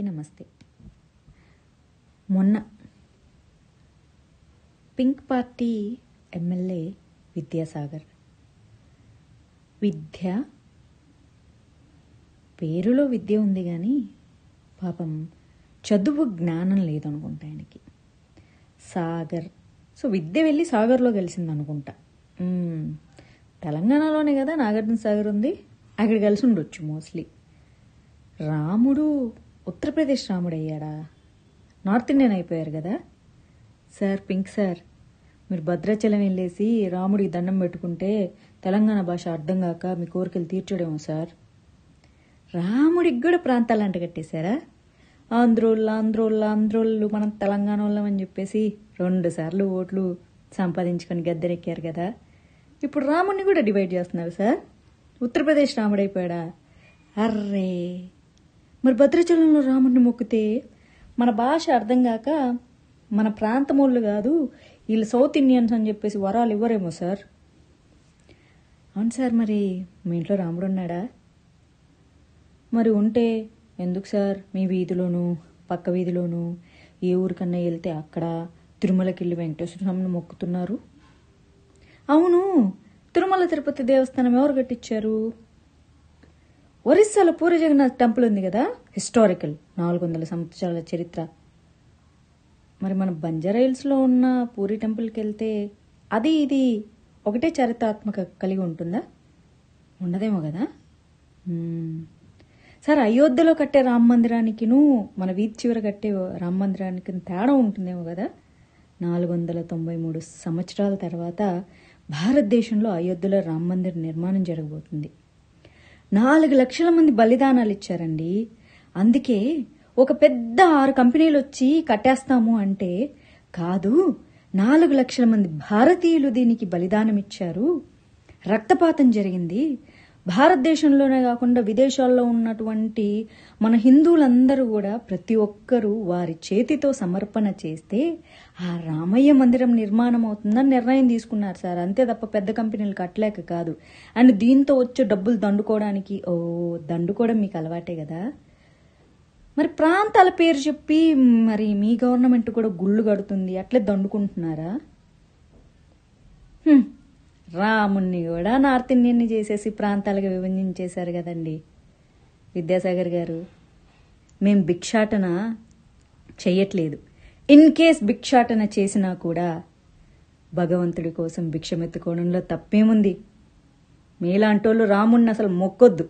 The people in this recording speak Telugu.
అందరికీ నమస్తే మొన్న పింక్ పార్టీ ఎమ్మెల్యే విద్యాసాగర్ విద్య పేరులో విద్య ఉంది కానీ పాపం చదువు జ్ఞానం లేదనుకుంటా ఆయనకి సాగర్ సో విద్య వెళ్ళి సాగర్లో కలిసింది అనుకుంటా తెలంగాణలోనే కదా నాగార్జున సాగర్ ఉంది అక్కడ కలిసి ఉండొచ్చు మోస్ట్లీ రాముడు ఉత్తరప్రదేశ్ రాముడు అయ్యాడా నార్త్ ఇండియన్ అయిపోయారు కదా సార్ పింక్ సార్ మీరు భద్రాచలం వెళ్ళేసి రాముడికి దండం పెట్టుకుంటే తెలంగాణ భాష అర్థం కాక మీ కోరికలు తీర్చడేమో సార్ రాముడికి కూడా ప్రాంతాలు అంటగట్టేశారా ఆంధ్రోళ్ళు ఆంధ్రోళ్ళు ఆంధ్రోళ్ళు మనం తెలంగాణ వాళ్ళమని చెప్పేసి రెండు సార్లు ఓట్లు సంపాదించుకొని గద్దెనెక్కారు కదా ఇప్పుడు రాముడిని కూడా డివైడ్ చేస్తున్నారు సార్ ఉత్తరప్రదేశ్ రాముడైపోయాడా అర్రే మరి భద్రాచలంలో రాముడిని మొక్కితే మన భాష అర్థం కాక మన ప్రాంతమోళ్ళు కాదు వీళ్ళు సౌత్ ఇండియన్స్ అని చెప్పేసి వరాలు ఇవ్వరేమో సార్ అవును సార్ మరి మీ ఇంట్లో రాముడు ఉన్నాడా మరి ఉంటే ఎందుకు సార్ మీ వీధిలోను పక్క వీధిలోను ఏ ఊరికన్నా వెళ్తే అక్కడ తిరుమలకి వెళ్ళి వెంకటేశ్వర స్వామిని మొక్కుతున్నారు అవును తిరుమల తిరుపతి దేవస్థానం ఎవరు కట్టించారు ఒరిస్సాలో పూర్వ జగన్నాథ్ టెంపుల్ ఉంది కదా హిస్టారికల్ నాలుగు వందల సంవత్సరాల చరిత్ర మరి మన బంజారాయిల్స్లో ఉన్న పూరి టెంపుల్కి వెళ్తే అది ఇది ఒకటే చరిత్రాత్మక కలిగి ఉంటుందా ఉండదేమో కదా సార్ అయోధ్యలో కట్టే రామ మందిరానికిను మన వీధి చివర కట్టే రామ మందిరానికి తేడా ఉంటుందేమో కదా నాలుగు వందల తొంభై మూడు సంవత్సరాల తర్వాత భారతదేశంలో అయోధ్యలో రామ మందిర్ నిర్మాణం జరగబోతుంది నాలుగు లక్షల మంది బలిదానాలు ఇచ్చారండి అందుకే ఒక పెద్ద ఆరు కంపెనీలు వచ్చి కట్టేస్తాము అంటే కాదు నాలుగు లక్షల మంది భారతీయులు దీనికి బలిదానం ఇచ్చారు రక్తపాతం జరిగింది భారతదేశంలోనే కాకుండా విదేశాల్లో ఉన్నటువంటి మన హిందువులందరూ కూడా ప్రతి ఒక్కరూ వారి చేతితో సమర్పణ చేస్తే ఆ రామయ్య మందిరం నిర్మాణం అవుతుందని నిర్ణయం తీసుకున్నారు సార్ అంతే తప్ప పెద్ద కంపెనీలు కట్టలేక కాదు అండ్ దీంతో వచ్చే డబ్బులు దండుకోవడానికి ఓ దండుకోవడం మీకు అలవాటే కదా మరి ప్రాంతాల పేరు చెప్పి మరి మీ గవర్నమెంట్ కూడా గుళ్ళు కడుతుంది అట్లే దండుకుంటున్నారా రాముణ్ణి కూడా నార్త్ ఇండియన్ని చేసేసి ప్రాంతాలుగా విభజించేశారు కదండి విద్యాసాగర్ గారు మేము భిక్షాటన చేయట్లేదు ఇన్ కేస్ భిక్షాటన చేసినా కూడా భగవంతుడి కోసం భిక్షమెత్తుకోవడంలో తప్పేముంది మీలాంటోళ్ళు రాముణ్ణి అసలు మొక్కొద్దు